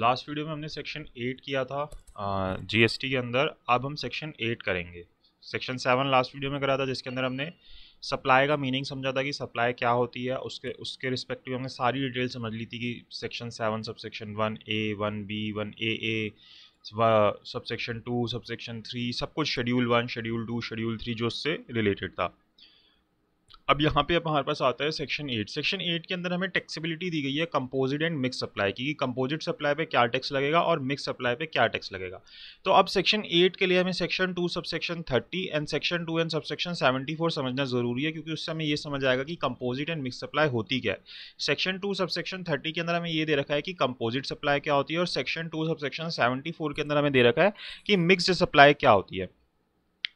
Last video में हमने section eight किया था जीएसटी के अंदर अब हम सेक्शन एट करेंगे सेक्शन सेवन लास्ट वीडियो में करा था जिसके अंदर हमने सप्लाई का मीनिंग समझा था कि सप्लाई क्या होती है उसके उसके रिस्पेक्टिव हमने सारी डिटेल समझ ली थी कि section seven sub section one A one B one A A sub section two sub section three सब कुछ schedule one schedule two schedule three जो उससे रिलेटेड था अब यहाँ पे अब हमारे पास आता है सेक्शन एट सेक्शन एट के अंदर हमें टैक्सेबिलिटी दी गई है कंपोजिट एंड मिक्स सप्लाई की कि कंपोजिट सप्लाई पे क्या टैक्स लगेगा और मिक्स सप्लाई पे क्या टैक्स लगेगा तो अब सेक्शन एट के लिए हमें section two sub section thirty and section two and sub section seventy four समझना जरूरी है क्योंकि उससे हमें यह समझ आएगा कि कंपोजिट एंड मिक्स सप्लाई होती क्या है section two sub section thirty के अंदर हमें यह दे रखा है कि कंपोजिट सप्लाई क्या होती है और section two sub section seventy four के अंदर हमें दे रखा है कि मिक्स सप्लाई क्या होती है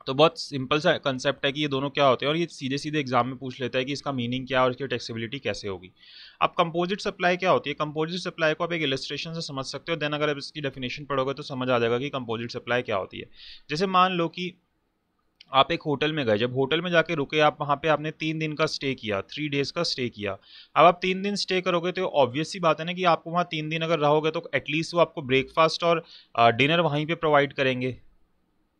तो बहुत सिंपल सा कंसेप्ट है कि ये दोनों क्या होते हैं और ये सीधे सीधे एग्जाम में पूछ लेता है कि इसका मीनिंग क्या और इसकी टेक्सीबिलिटी कैसे होगी अब कंपोजिट सप्लाई क्या होती है कंपोजिट सप्लाई को आप एक इलस्ट्रेशन से समझ सकते हो देन अगर आप इसकी डेफिनेशन पढ़ोगे तो समझ आ जाएगा कि कंपोजिट सप्लाई क्या होती है जैसे मान लो कि आप एक होटल में गए जब होटल में जाके रुके आप वहाँ पे आपने तीन दिन का स्टे किया थ्री डेज़ का स्टे किया अब आप तीन दिन स्टे करोगे तो ऑब्वियस सी बात है ना कि आपको वहाँ तीन दिन अगर रहोगे तो एटलीस्ट वो आपको ब्रेकफास्ट और डिनर वहीं पे प्रोवाइड करेंगे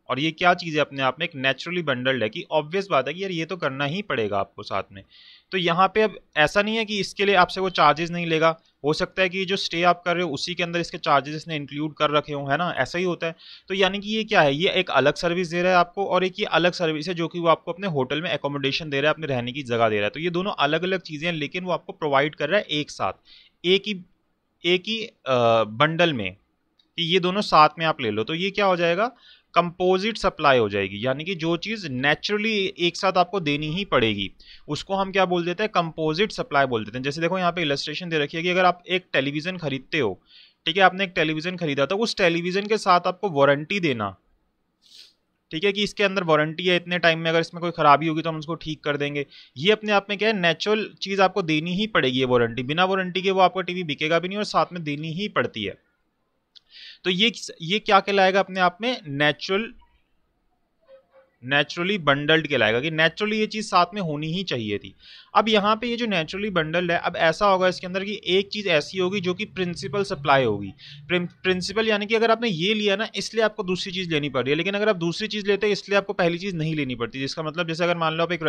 और ये क्या चीज़ है अपने आप में एक नेचुरली बंडल्ड है कि ऑब्वियस बात है कि यार ये तो करना ही पड़ेगा आपको साथ में तो यहाँ पे अब ऐसा नहीं है कि इसके लिए आपसे वो चार्जेस नहीं लेगा हो सकता है कि जो स्टे आप कर रहे हो उसी के अंदर इसके चार्जेस इसने इंक्लूड कर रखे हों है ना ऐसा ही होता है तो यानी कि ये क्या है ये एक अलग सर्विस दे रहा है आपको और एक ये अलग सर्विस है जो कि वो आपको अपने होटल में एकोमोडेशन दे रहा है अपने रहने की जगह दे रहा है तो ये दोनों अलग अलग चीज़ें हैं लेकिन वो आपको प्रोवाइड कर रहा है एक साथ एक ही एक ही बंडल में कि ये दोनों साथ में आप ले लो तो ये क्या हो जाएगा कंपोजिट सप्लाई हो जाएगी यानी कि जो चीज़ नेचुरली एक साथ आपको देनी ही पड़ेगी उसको हम क्या बोल देते हैं कंपोजिट सप्लाई बोल देते हैं जैसे देखो यहाँ पे इलस्ट्रेशन दे रखी है कि अगर आप एक टेलीविज़न खरीदते हो ठीक है आपने एक टेलीविज़न खरीदा तो उस टेलीविज़न के साथ आपको वारंटी देना ठीक है कि इसके अंदर वारंटी है इतने टाइम में अगर इसमें कोई ख़राबी होगी तो हम उसको ठीक कर देंगे ये अपने आप में क्या है नेचुरल चीज़ आपको देनी ही पड़ेगी ये वारंटी बिना वारंटी के वो आपका टीवी बिकेगा भी नहीं और साथ में देनी ही पड़ती है तो ये ये क्या कहलाएगा अपने आप में नेचुरल नेचुरली बंडल्ड कहलाएगा कि नेचुरली ये चीज़ साथ में होनी ही चाहिए थी अब यहाँ पे ये जो नेचुरली बंडल्ड है अब ऐसा होगा इसके अंदर कि एक चीज़ ऐसी होगी जो कि प्रिंसिपल सप्लाई होगी प्रिंसिपल यानी कि अगर आपने ये लिया ना इसलिए आपको दूसरी चीज़ लेनी पड़ रही है लेकिन अगर आप दूसरी चीज़ लेते हैं इसलिए आपको पहली चीज़ नहीं लेनी पड़ती जिसका मतलब जैसे अगर मान लो आप एक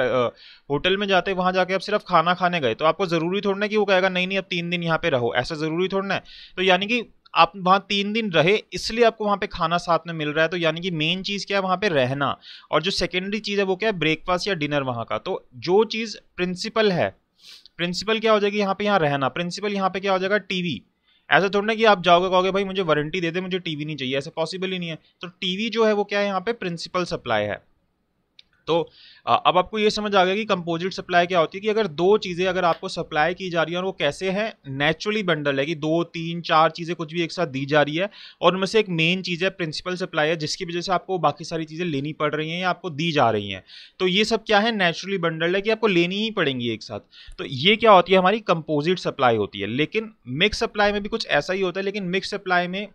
होटल में जाते वहाँ जाके आप सिर्फ खाना खाने गए तो आपको ज़रूरी थोड़ना कि वो कहेगा नहीं नहीं अब तीन दिन यहाँ पर रहो ऐसा ज़रूरी थोड़ना है तो यानी कि आप वहाँ तीन दिन रहे इसलिए आपको वहाँ पे खाना साथ में मिल रहा है तो यानी कि मेन चीज़ क्या है वहाँ पे रहना और जो सेकेंडरी चीज़ है वो क्या है ब्रेकफास्ट या डिनर वहाँ का तो जो चीज़ प्रिंसिपल है प्रिंसिपल क्या हो जाएगी यहाँ पे यहाँ रहना प्रिंसिपल यहाँ पे क्या हो जाएगा वी ऐसा थोड़ा ना कि आप जाओगे कहोगे भाई मुझे वारंटी दे दे मुझे वी नहीं चाहिए ऐसा पॉसिबल ही नहीं है तो वी जो है वो क्या है यहाँ पे प्रिंसिपल सप्लाई है तो अब आपको ये समझ आ गया कि कंपोजिट सप्लाई क्या होती है कि अगर दो चीज़ें अगर आपको सप्लाई की जा रही है और वो कैसे हैं नेचुरली बंडल है कि दो तीन चार चीज़ें कुछ भी एक साथ दी जा रही है और उनमें से एक मेन चीज़ है प्रिंसिपल सप्लाई है जिसकी वजह से आपको बाकी सारी चीज़ें लेनी पड़ रही हैं या आपको दी जा रही हैं तो ये सब क्या है नेचुरली बंडल है कि आपको लेनी ही पड़ेंगी एक साथ तो ये क्या होती है हमारी कंपोजिट सप्लाई होती है लेकिन मिक्स सप्लाई में भी कुछ ऐसा ही होता है लेकिन मिक्स सप्लाई में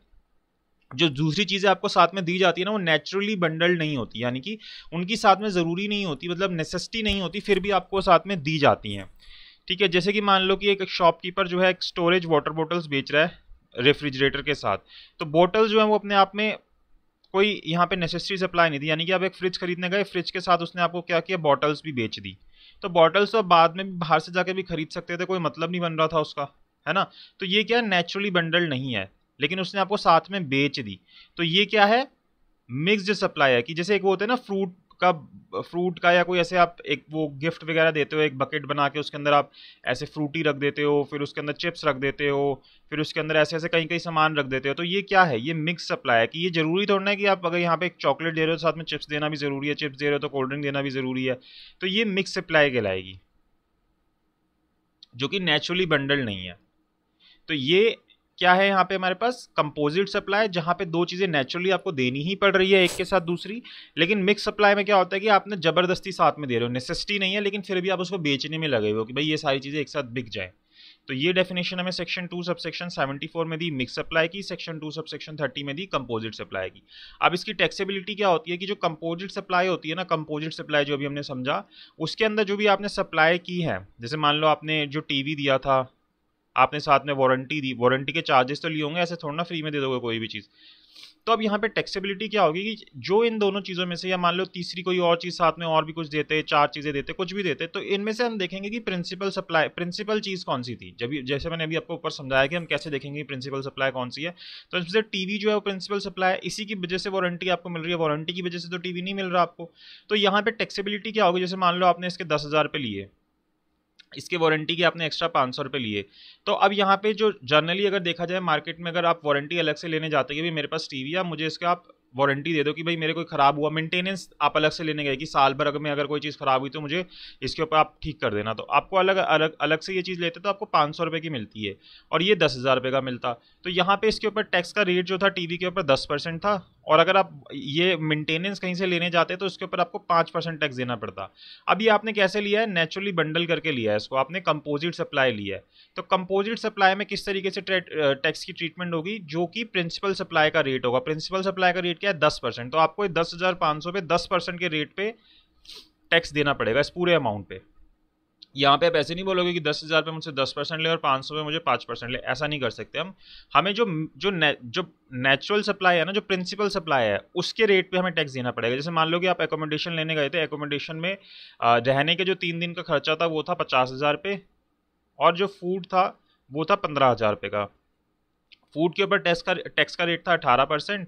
जो दूसरी चीज़ें आपको साथ में दी जाती है ना वो नेचुरली बंडल्ड नहीं होती यानी कि उनकी साथ में ज़रूरी नहीं होती मतलब नेसेसिटी नहीं होती फिर भी आपको साथ में दी जाती हैं ठीक है जैसे कि मान लो कि एक शॉपकीपर जो है एक स्टोरेज वाटर बॉटल्स बेच रहा है रेफ्रिजरेटर के साथ तो बॉटल जो है वो अपने आप में कोई यहाँ पे नेसेसरी सप्लाई नहीं थी यानी कि आप एक फ्रिज खरीदने गए फ्रिज के साथ उसने आपको क्या किया बॉटल्स भी बेच दी तो बॉटल्स तो बाद में भी बाहर से जाके भी खरीद सकते थे कोई मतलब नहीं बन रहा था उसका है ना तो ये क्या नेचुरली बंडल नहीं है लेकिन उसने आपको साथ में बेच दी तो ये क्या है मिक्सड सप्लाई है कि जैसे एक वो होता है ना फ्रूट का फ्रूट का या कोई ऐसे आप एक वो गिफ्ट वगैरह देते हो एक बकेट बना के उसके अंदर आप ऐसे फ्रूटी रख देते हो फिर उसके अंदर चिप्स रख देते हो फिर उसके अंदर ऐसे ऐसे कहीं कहीं सामान रख देते हो तो ये क्या है ये मिक्स सप्लाई है कि ये ज़रूरी थोड़ा ना कि आप अगर यहाँ पे एक चॉकलेट दे रहे हो साथ में चिप्स देना भी ज़रूरी है चिप्स दे रहे हो तो कोल्ड ड्रिंक देना भी ज़रूरी तो है तो ये मिक्स सप्लाई कहलाएगी जो कि नेचुरली बंडल नहीं है तो ये क्या है यहाँ पे हमारे पास कंपोजिट सप्लाई जहाँ पे दो चीज़ें नेचुरली आपको देनी ही पड़ रही है एक के साथ दूसरी लेकिन मिक्स सप्लाई में क्या होता है कि आपने ज़बरदस्ती साथ में दे रहे हो नेसेसिटी नहीं है लेकिन फिर भी आप उसको बेचने में लगे हुए हो कि भाई ये सारी चीज़ें एक साथ बिक जाए तो ये डेफिनेशन हमें section two sub section seventy four में दी मिक्स सप्लाई की section two sub section thirty में दी कंपोजिट सप्लाई की अब इसकी टैक्सेबिलिटी क्या होती है कि जो कंपोजिट सप्लाई होती है ना कंपोजिट सप्लाई जो अभी हमने समझा उसके अंदर जो भी आपने सप्लाई की है जैसे मान लो आपने जो टीवी दिया था आपने साथ में वारंटी दी वारंटी के चार्जेस तो लिए होंगे ऐसे थोड़ा ना फ्री में दे दोगे कोई भी चीज़ तो अब यहाँ पे टैक्सीबिलिटी क्या होगी कि जो इन दोनों चीज़ों में से या मान लो तीसरी कोई और चीज़ साथ में और भी कुछ देते चार चीज़ें देते कुछ भी देते तो इनमें से हम देखेंगे कि प्रिंसिपल सप्लाई प्रिंसिपल चीज़ कौन सी थी जब जैसे मैंने अभी आपको ऊपर समझाया कि हम कैसे देखेंगे प्रिंसिपल सप्लाई कौन सी है तो इसमें से टी जो है वो प्रिंसिपल सप्लाई इसी की वजह से वारंटी आपको मिल रही है वारंटी की वजह से तो टी नहीं मिल रहा आपको तो यहाँ पर टैक्सीबिलिटी क्या होगी जैसे मान लो आपने इसके दस हज़ार लिए इसके वारंटी के आपने एक्स्ट्रा पाँच सौ रुपये लिए तो अब यहाँ पे जो जनरली अगर देखा जाए मार्केट में अगर आप वारंटी अलग से लेने जाते हैं भाई मेरे पास टीवी है मुझे इसका आप वारंटी दे दो कि भाई मेरे कोई ख़राब हुआ मेंटेनेंस आप अलग से लेने गए कि साल भर अगर में अगर कोई चीज़ ख़राब हुई तो मुझे इसके ऊपर आप ठीक कर देना तो आपको अलग अलग अलग से ये चीज़ लेते तो आपको पाँच सौ रुपये की मिलती है और ये दस हज़ार रुपये का मिलता तो यहाँ पे इसके ऊपर टैक्स का रेट जो था टी के ऊपर दस परसेंट था और अगर आप ये मेंटेनेंस कहीं से लेने जाते तो इसके ऊपर आपको पाँच परसेंट टैक्स देना पड़ता अब ये आपने कैसे लिया है नेचुरली बंडल करके लिया है इसको आपने कंपोजिट सप्लाई लिया है तो कंपोजिट सप्लाई में किस तरीके से टैक्स की ट्रीटमेंट होगी जो कि प्रिंसिपल सप्लाई का रेट होगा प्रिंसिपल सप्लाई का रेट क्या है दस परसेंट तो आपको दस हज़ार पाँच सौ पे दस परसेंट के रेट पे टैक्स देना पड़ेगा इस पूरे अमाउंट पे यहाँ पे आप ऐसे नहीं बोलोगे कि दस हज़ार पे मुझसे दस परसेंट ले और पाँच सौ पे मुझे पाँच परसेंट ले ऐसा नहीं कर सकते हम हमें जो जो ने, जो नेचुरल सप्लाई है ना जो प्रिंसिपल सप्लाई है उसके रेट पे हमें टैक्स देना पड़ेगा जैसे मान लो कि आप एकोमोडेशन लेने गए थे एकोमोडेशन में रहने के जो तीन दिन का खर्चा था वो था पचास हज़ार पे और जो फूड था वो था पंद्रह हज़ार रुपये का फूड के ऊपर टैक्स का टैक्स का रेट था अठारह परसेंट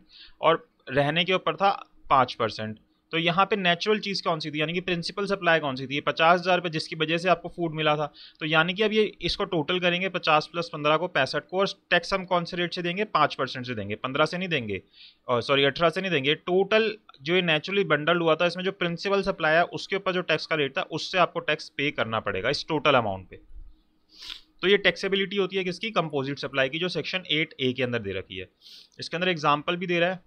और रहने के ऊपर था पाँच परसेंट तो यहाँ पे नेचुरल चीज़ कौन सी थी यानी कि प्रिंसिपल सप्लाई कौन सी थी पचास हज़ार रुपये जिसकी वजह से आपको फूड मिला था तो यानी कि अब ये इसको टोटल करेंगे पचास प्लस पंद्रह को पैंसठ को और टैक्स हम कौन से रेट से देंगे पाँच परसेंट से देंगे पंद्रह से नहीं देंगे और सॉरी अठारह से नहीं देंगे टोटल जो ये नेचुरली बंडल हुआ था इसमें जो प्रिंसिपल सप्लाई है उसके ऊपर जो टैक्स का रेट था उससे आपको टैक्स पे करना पड़ेगा इस टोटल अमाउंट पर तो ये टैक्सेबिलिटी होती है किसकी कंपोजिट सप्लाई की जो सेक्शन एट ए के अंदर दे रखी है इसके अंदर एग्जाम्पल भी दे रहा है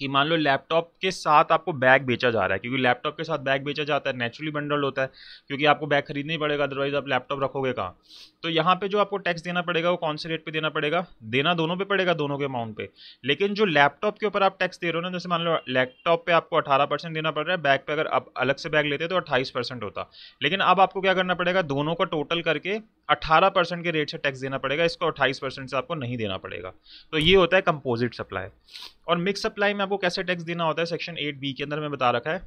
कि मान लो लैपटॉप के साथ आपको बैग बेचा जा रहा है क्योंकि लैपटॉप के साथ बैग बेचा जाता है नेचुरली बंडल होता है क्योंकि आपको बैग खरीदना ही पड़ेगा अदरवाइज आप लैपटॉप रखोगे कहाँ तो यहाँ पे जो आपको टैक्स देना पड़ेगा वो कौन से रेट पे देना पड़ेगा देना दोनों पे पड़ेगा दोनों के अमाउंट पे लेकिन जो लैपटॉप के ऊपर आप टैक्स दे रहे हो ना जैसे मान लो लैपटॉप पे आपको अठारह परसेंट देना पड़ रहा है बैग पर अगर आप अलग से बैग लेते तो अट्ठाईस परसेंट होता लेकिन अब आपको क्या करना पड़ेगा दोनों का टोटल करके अट्ठारह परसेंट के रेट से टैक्स देना पड़ेगा इसको अट्ठाईस परसेंट से आपको नहीं देना पड़ेगा तो ये होता है कंपोजिट सप्लाई और मिक्स सप्लाई में आपको कैसे टैक्स देना होता है सेक्शन एट बी के अंदर मैं बता रखा है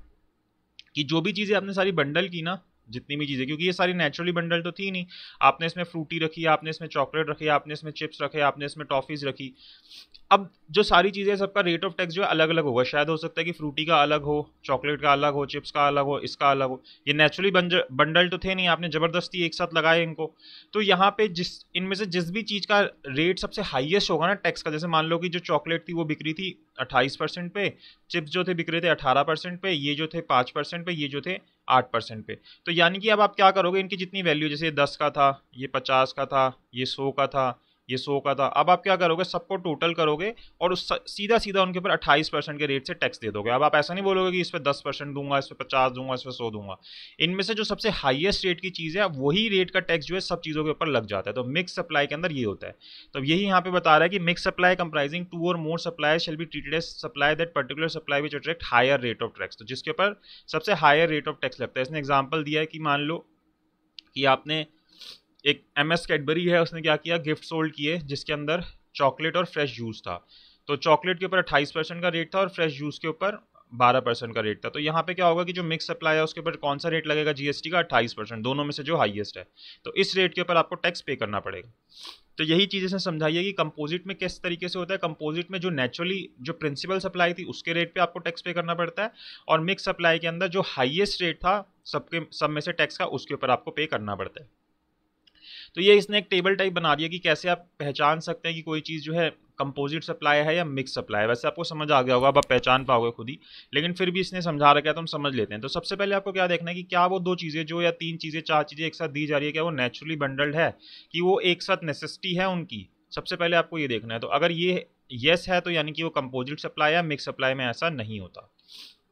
कि जो भी चीज़ें आपने सारी बंडल की ना जितनी भी चीज़ें क्योंकि ये सारी नेचुरली बंडल तो थी नहीं आपने इसमें फ्रूटी रखी आपने इसमें चॉकलेट रखी आपने इसमें चिप्स रखे आपने इसमें टॉफ़ीज़ रखी अब जो सारी चीज़ें सबका रेट ऑफ टैक्स जो है अलग अलग होगा शायद हो सकता है कि फ्रूटी का अलग हो चॉकलेट का अलग हो चिप्स का अलग हो इसका अलग हो ये नेचुरली बंडल तो थे नहीं आपने ज़बरदस्ती एक साथ लगाए इनको तो यहाँ पे जिस इनमें से जिस भी चीज़ का रेट सबसे हाईएस्ट होगा ना टैक्स का जैसे मान लो कि जो चॉकलेट थी वो बिक्री थी अट्ठाईस परसेंट पे चिप्स जो थे बिक रहे थे अठारह परसेंट पे ये जो थे पाँच परसेंट पे ये जो थे आठ परसेंट पे तो यानी कि अब आप क्या करोगे इनकी जितनी वैल्यू जैसे दस का था ये पचास का था ये सौ का था ये सौ का था अब आप क्या करोगे सबको टोटल करोगे और उस सीधा सीधा उनके ऊपर अट्ठाईस परसेंट के रेट से टैक्स दे दोगे अब आप ऐसा नहीं बोलोगे कि इस पर दस परसेंट दूंगा इस पर पचास दूंगा इस पर सौ दूंगा इनमें से जो सबसे हाईएस्ट रेट की चीज़ है वही रेट का टैक्स जो है सब चीज़ों के ऊपर लग जाता है तो मिक्स सप्लाई के अंदर ये होता है तो यही यहाँ पे बता रहा है कि मिक्स सप्लाई कंप्राइजिंग टू और more supply shall be treated as supply that particular supply which attract higher rate of tax तो जिसके ऊपर सबसे हायर रेट ऑफ टैक्स लगता है इसने एग्जाम्पल दिया है कि मान लो कि आपने एक एम एस कैडबरी है उसने क्या किया गिफ्ट सोल्ड किए जिसके अंदर चॉकलेट और फ्रेश जूस था तो चॉकलेट के ऊपर अट्ठाईस परसेंट का रेट था और फ्रेश जूस के ऊपर बारह परसेंट का रेट था तो यहाँ पे क्या होगा कि जो मिक्स सप्लाई है उसके ऊपर कौन सा रेट लगेगा जीएसटी का अट्ठाईस परसेंट दोनों में से जो हाईएस्ट है तो इस रेट के ऊपर आपको टैक्स पे करना पड़ेगा तो यही चीज़ इसने समझाई है कि कंपोजिट में किस तरीके से होता है कंपोजिट में जो नेचुरली जो प्रिंसिपल सप्लाई थी उसके रेट पे आपको टैक्स पे करना पड़ता है और मिक्स सप्लाई के अंदर जो हाइएस्ट रेट था सबके सब में से टैक्स का उसके ऊपर आपको पे करना पड़ता है तो ये इसने एक टेबल टाइप बना दिया कि कैसे आप पहचान सकते हैं कि कोई चीज़ जो है कंपोजिट सप्लाई है या मिक्स सप्लाई है वैसे आपको समझ आ गया होगा अब आप पहचान पाओगे खुद ही लेकिन फिर भी इसने समझा रखा है तो हम समझ लेते हैं तो सबसे पहले आपको क्या देखना है कि क्या वो दो चीज़ें जो या तीन चीज़ें चार चीज़ें एक साथ दी जा रही है क्या वो नेचुरली बंडल्ड है कि वो एक साथ नेसेसिटी है उनकी सबसे पहले आपको ये देखना है तो अगर ये येस है तो यानी कि वो कंपोजिट सप्लाई या मिक्स सप्लाई में ऐसा नहीं होता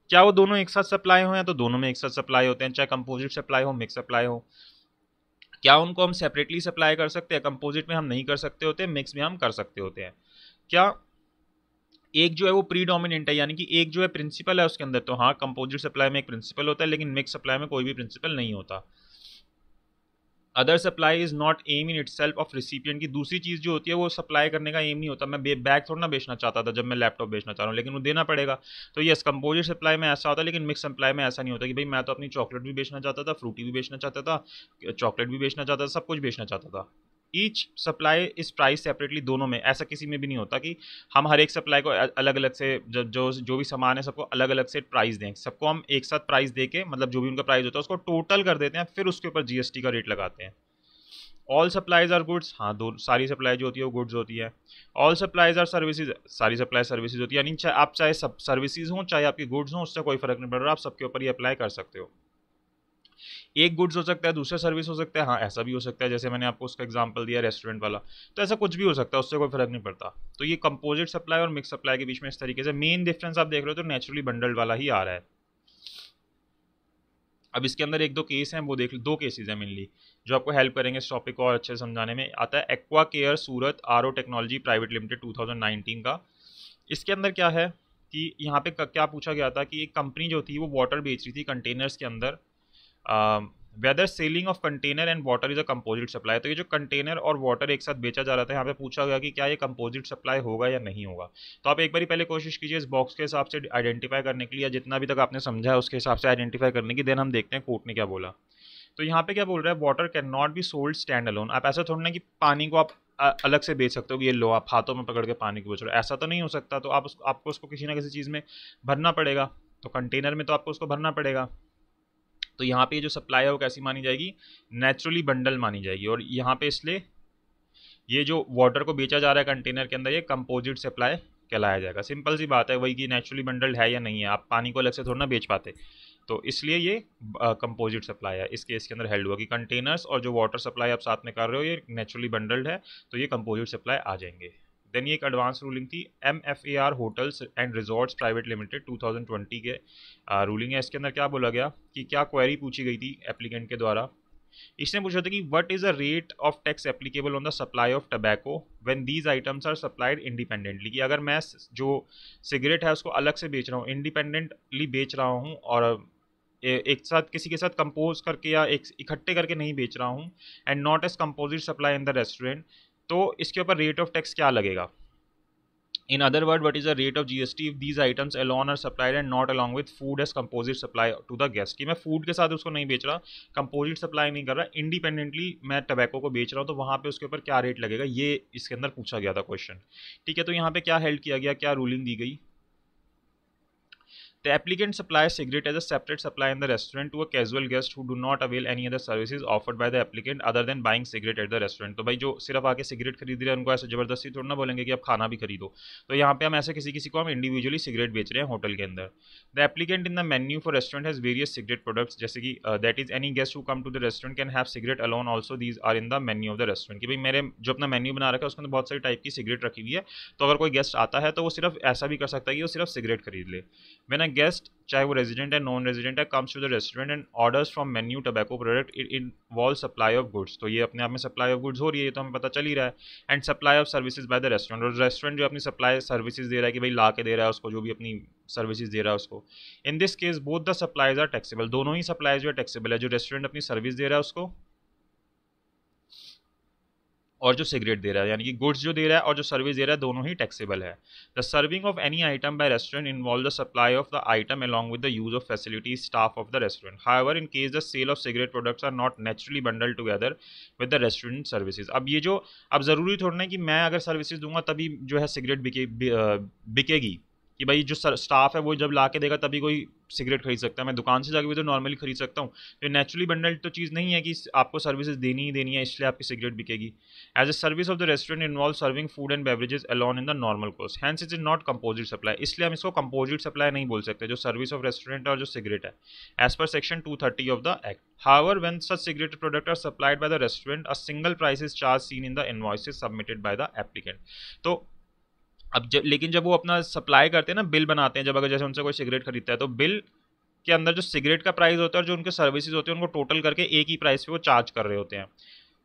क्या वो दोनों एक साथ सप्लाई हो या तो दोनों में एक साथ सप्लाई होते हैं चाहे कंपोजिट सप्लाई हो मिक्स सप्लाई हो क्या उनको हम सेपरेटली सप्लाई कर सकते हैं कंपोजिट में हम नहीं कर सकते होते मिक्स में हम कर सकते होते हैं क्या एक जो है वो प्री डोमिनेंट है यानी कि एक जो है प्रिंसिपल है उसके अंदर तो हाँ कंपोजिट सप्लाई में एक प्रिंसिपल होता है लेकिन मिक्स सप्लाई में कोई भी प्रिंसिपल नहीं होता other supply is not aim in itself of recipient की दूसरी चीज़ जो होती है वो सप्लाई करने का एम नहीं होता मैं बैग थोड़ा ना बेचना चाहता था जब मैं लैपटॉप बेचना चाह रहा हूँ लेकिन वो देना पड़ेगा तो यस कंपोजिट सप्लाई में ऐसा होता है लेकिन मिक्स सप्लाई में ऐसा नहीं होता कि भाई मैं तो अपनी चॉकलेट भी बेचना चाहता था फ्रूटी भी बेचना चाहता था चॉकलेट भी बेचना चाहता था सब कुछ बेचना चाहता था each supply is price separately दोनों में ऐसा किसी में भी नहीं होता कि हम हर एक सप्लाई को अलग अलग से जो जो जो भी सामान है सबको अलग अलग से प्राइस दें सबको हम एक साथ प्राइस दे के मतलब जो भी उनका प्राइस होता है उसको टोटल कर देते हैं फिर उसके ऊपर जीएसटी का रेट लगाते हैं ऑल सप्लाईज आर गुड्स हाँ दो सारी सप्लाई जो होती है वो गुड्स होती है ऑल सप्लाईज आर सर्विसेज सारी सप्लाई सर्विसेज होती है यानी चाहे आप चाहे सब सर्विसेज हों चाहे आपकी गुड्स हों उससे कोई फर्क नहीं पड़ रहा आप सबके ऊपर ही अप्लाई कर सकते हो एक गुड्स हो सकता है दूसरा सर्विस हो सकता है हाँ ऐसा भी हो सकता है जैसे मैंने आपको उसका एग्जाम्पल दिया रेस्टोरेंट वाला तो ऐसा कुछ भी हो सकता है उससे कोई फर्क नहीं पड़ता तो ये कंपोजिट सप्लाई और मिक्स सप्लाई के बीच में इस तरीके से मेन डिफरेंस आप देख रहे हो तो नेचुरली बंडल्ड वाला ही आ रहा है अब इसके अंदर एक दो केस हैं वो देख दो केसेस हैं मेनली जो आपको हेल्प करेंगे इस टॉपिक को और अच्छे समझाने में आता है aqua care Surat R technology private limited 2019 का इसके अंदर क्या है कि यहाँ पे क्या पूछा गया था कि एक कंपनी जो थी वो वाटर बेच रही थी कंटेनर्स के अंदर whether selling of container and water is a composite supply तो ये जो कंटेनर और वाटर एक साथ बेचा जा रहा था यहाँ पे पूछा गया कि क्या ये कंपोजिट सप्लाई होगा या नहीं होगा तो आप एक बार पहले कोशिश कीजिए इस बॉक्स के हिसाब से आइडेंटिफाई करने के लिए या जितना भी तक आपने समझा है उसके हिसाब से आइडेंटिफाई करने की देन हम देखते हैं कोर्ट ने क्या बोला तो यहाँ पे क्या बोल रहा है water cannot be sold stand alone आप ऐसा थोड़ा ना कि पानी को आप अलग से बेच सकते हो कि ये लो आप हाथों में पकड़ के पानी को बेच रहे हो ऐसा तो नहीं हो सकता तो आप उसको आपको उसको किसी ना किसी चीज़ में भरना पड़ेगा तो कंटेनर में तो आपको उसको भरना पड़ेगा तो यहाँ पे जो सप्लाई है वो कैसी मानी जाएगी नेचुरली बंडल मानी जाएगी और यहाँ पे इसलिए ये जो वाटर को बेचा जा रहा है कंटेनर के अंदर ये कंपोजिट सप्लाई कहलाया जाएगा सिंपल सी बात है वही कि नेचुरली बंडल्ड है या नहीं है आप पानी को अलग से थोड़ा ना बेच पाते तो इसलिए ये कंपोजिट सप्लाई है इस केस के अंदर हेल्ड हुआ कि कंटेनर्स और जो वाटर सप्लाई आप साथ में कर रहे हो ये नेचुरली बंडल्ड है तो ये कंपोजिट सप्लाई आ जाएंगे देन ये एक एडवांस रूलिंग थी M F A R hotels and resorts private limited 2020 के रूलिंग है इसके अंदर क्या बोला गया कि क्या क्वेरी पूछी गई थी एप्लीकेंट के द्वारा इसने पूछा था कि what is the rate of tax applicable on the supply of tobacco when these items are supplied independently कि अगर मैं जो सिगरेट है उसको अलग से बेच रहा हूँ इंडिपेंडेंटली बेच रहा हूँ और एक साथ किसी के साथ कंपोज करके या एक इकट्ठे करके नहीं बेच रहा हूँ and not as composite supply in the restaurant तो इसके ऊपर रेट ऑफ टैक्स क्या लगेगा in other word what is the rate of G S T if these items alone are supplied and not along with food as composite supply to the guest कि मैं food के साथ उसको नहीं बेच रहा कंपोजिट सप्लाई नहीं कर रहा इंडिपेंडेंटली मैं टबैको को बेच रहा हूँ तो वहाँ पे उसके ऊपर क्या रेट लगेगा ये इसके अंदर पूछा गया था क्वेश्चन ठीक है तो यहाँ पे क्या हेल्ड किया गया क्या रूलिंग दी गई The applicant supplies cigarette as a separate supply in the restaurant to a casual guest who do not avail any other services offered by the applicant other than buying cigarette at the restaurant. तो भाई जो सिर्फ आके cigarette खरीद रहे हैं उनको ऐसे ज़बरदस्ती थोड़ा ना बोलेंगे कि आप खाना भी खरीदो तो यहाँ पे हम ऐसे किसी किसी को हम इंडिविजुअली सिगरेट बेच रहे हैं होटल के अंदर the applicant in the menu for restaurant has various cigarette products जैसे कि that is any guest who come to the restaurant can have cigarette alone also these are in the menu of the restaurant कि भाई मेरे जो अपना menu बना रखा है उसमें बहुत सारी टाइप की सिगरेट रखी हुई है तो अगर कोई गेस्ट आता है तो वो सिर्फ ऐसा भी कर सकता है कि वो सिर्फ सिगरेट खरीद ले वेन गेस्ट चाहे वो रेजिडेंट है नॉन रेजिडेंट है comes to the restaurant and orders from menu tobacco product it involve supply of goods तो ये अपने आप में सप्लाई ऑफ गुड्स हो रही है तो हमें पता चल ही रहा है and supply of services by the restaurant और रेस्टोरेंट जो अपनी सप्लाई सर्विसेज दे रहा है कि भाई ला के दे रहा है उसको जो भी अपनी सर्विसेज दे रहा है उसको in this case both the supplies are taxable दोनों ही सप्लाईज जो है टैक्सेबल है जो रेस्टोरेंट अपनी सर्विस दे रहा है उसको और जो सिगरेट दे रहा है यानी कि गुड्स जो दे रहा है और जो सर्विस दे रहा है दोनों ही टैक्सेबल है the serving of any item by restaurant involve the supply of the item along with the use of facilities staff of the restaurant however in case the sale of cigarette products are not naturally bundled together with the restaurant services अब ये जो अब ज़रूरी थोड़ा ना कि मैं अगर सर्विसेज दूंगा तभी जो है सिगरेट बिके बिकेगी कि भाई जो स्टाफ है वो जब ला के देगा तभी कोई सिगरेट खरीद सकता है मैं दुकान से जाके भी तो नॉर्मली खरीद सकता हूँ तो नेचुरली बंडल तो चीज़ नहीं है कि आपको सर्विसेज देनी ही देनी है इसलिए आपकी सिगरेट बिकेगी as a service of the restaurant involve serving food and beverages alone in the normal course hence is is not composite supply इसलिए हम इसको कंपोजिट सप्लाई नहीं बोल सकते जो सर्विस ऑफ रेस्टोरेंट और जो सिगरेट है as per section two thirty of the act however when such cigarette product are supplied by the restaurant a single price is charge seen in the invoice submitted by the applicant तो अब ज, लेकिन जब वो अपना supply करते हैं ना बिल बनाते हैं जब अगर जैसे उनसे कोई सिगरेट खरीदता है तो बिल के अंदर जो सिगरेट का प्राइस होता है और जो उनके सर्विसेज होते हैं उनको टोटल करके एक ही प्राइस पे वो चार्ज कर रहे होते हैं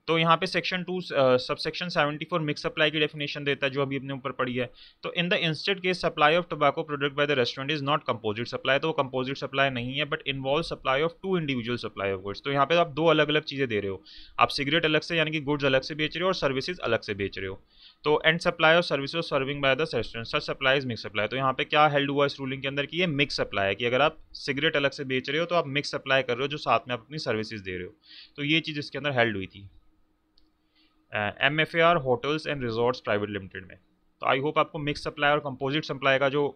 तो यहाँ पे section two sub section seventy four mix supply की डेफिनेशन देता है जो अभी अपने ऊपर पड़ी है तो in the instant case supply of tobacco product by the restaurant is not composite supply तो वो कंपोजिट सप्लाई नहीं है but involve supply of two individual supply of goods तो यहाँ पे आप दो अलग अलग चीज़ें दे रहे हो आप सिगरेट अलग से यानी कि गुड्स अलग से बेच रहे हो और सर्विसेज अलग से बेच रहे हो तो and supply of service serving by the restaurant such supply is mix supply तो यहाँ पे क्या हेल्ड हुआ इस रूलिंग के अंदर कि ये मिक्स सप्लाई है कि अगर आप सिगरेट अलग से बेच रहे हो तो आप मिक्स सप्लाई कर रहे हो जो साथ में आप अपनी सर्विसेज दे रहे हो तो ये चीज़ इसके अंदर हेल्ड हुई थी M F A R hotels and resorts private limited में तो आई होप आपको मिक्स सप्लाई और कंपोजिट सप्लाई का जो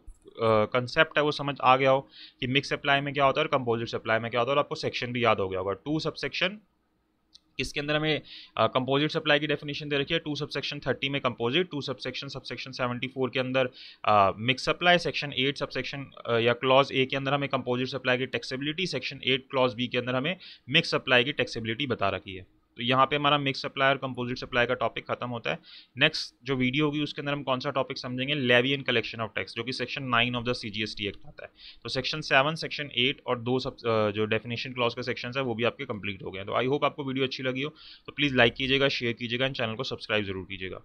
कंसेप्ट uh, है वो समझ आ गया हो कि मिक्स सप्लाई में क्या होता है और कंपोजिट सप्लाई में क्या होता है और आपको सेक्शन भी याद हो गया होगा टू सेक्शन इसके अंदर हमें कंपोजिट सप्लाई की डेफिनेशन दे रखी है टू सबसेक्शन थर्टी में composite two sub section seventy four के अंदर mix supply section eight section या क्लॉज ए के अंदर हमें कंपोजिट सप्लाई की taxability section eight clause B के अंदर हमें मिक्स सप्लाई की टैक्सेबिलिटी बता रखी है तो यहाँ पे हमारा मिक्स सप्लाई और कंपोजिट सप्लाई का टॉपिक खत्म होता है नेक्स्ट जो वीडियो होगी उसके अंदर हम कौन सा टॉपिक समझेंगे levy and collection of tax जो कि section nine of the C G S T act आता है तो सेक्शन सेवन सेक्शन एट और दो सब जो डेफिनेशन क्लॉज का सेक्शन है वो भी आपके कंप्लीट हो गए तो आई होप आपको वीडियो अच्छी लगी हो तो प्लीज़ लाइक कीजिएगा शेयर कीजिएगा एंड चैनल को सब्सक्राइब जरूर कीजिएगा